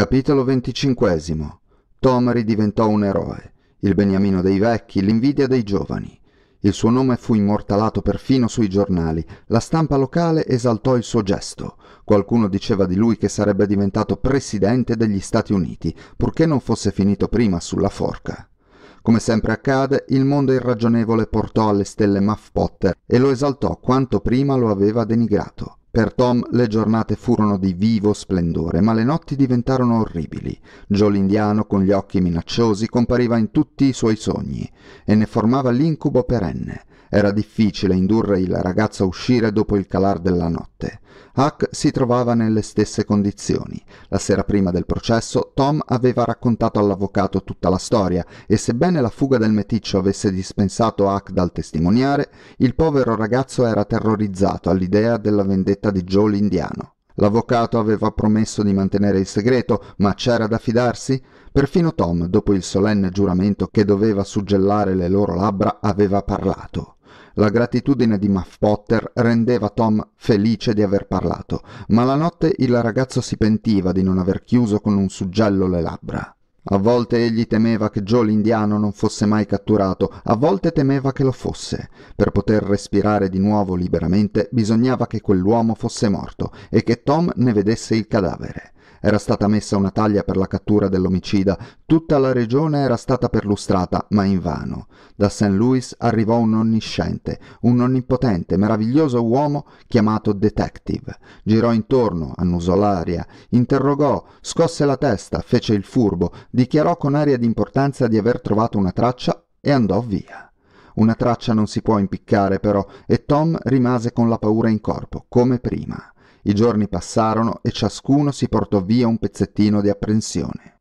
Capitolo XXV. Tomari diventò un eroe, il beniamino dei vecchi, l'invidia dei giovani. Il suo nome fu immortalato perfino sui giornali, la stampa locale esaltò il suo gesto. Qualcuno diceva di lui che sarebbe diventato presidente degli Stati Uniti, purché non fosse finito prima sulla forca. Come sempre accade, il mondo irragionevole portò alle stelle Muff Potter e lo esaltò quanto prima lo aveva denigrato. Per Tom le giornate furono di vivo splendore, ma le notti diventarono orribili. Joe l'indiano, con gli occhi minacciosi, compariva in tutti i suoi sogni e ne formava l'incubo perenne. Era difficile indurre il ragazzo a uscire dopo il calar della notte. Huck si trovava nelle stesse condizioni. La sera prima del processo, Tom aveva raccontato all'avvocato tutta la storia e sebbene la fuga del meticcio avesse dispensato Huck dal testimoniare, il povero ragazzo era terrorizzato all'idea della vendetta di Joe l'indiano. L'avvocato aveva promesso di mantenere il segreto, ma c'era da fidarsi? Perfino Tom, dopo il solenne giuramento che doveva suggellare le loro labbra, aveva parlato. La gratitudine di Muff Potter rendeva Tom felice di aver parlato, ma la notte il ragazzo si pentiva di non aver chiuso con un suggello le labbra. A volte egli temeva che Joe l'indiano non fosse mai catturato, a volte temeva che lo fosse. Per poter respirare di nuovo liberamente bisognava che quell'uomo fosse morto e che Tom ne vedesse il cadavere era stata messa una taglia per la cattura dell'omicida, tutta la regione era stata perlustrata, ma invano. Da St. Louis arrivò un onnisciente, un onnipotente, meraviglioso uomo chiamato Detective. Girò intorno, annusò l'aria, interrogò, scosse la testa, fece il furbo, dichiarò con aria d'importanza di aver trovato una traccia e andò via. Una traccia non si può impiccare però e Tom rimase con la paura in corpo, come prima. I giorni passarono e ciascuno si portò via un pezzettino di apprensione.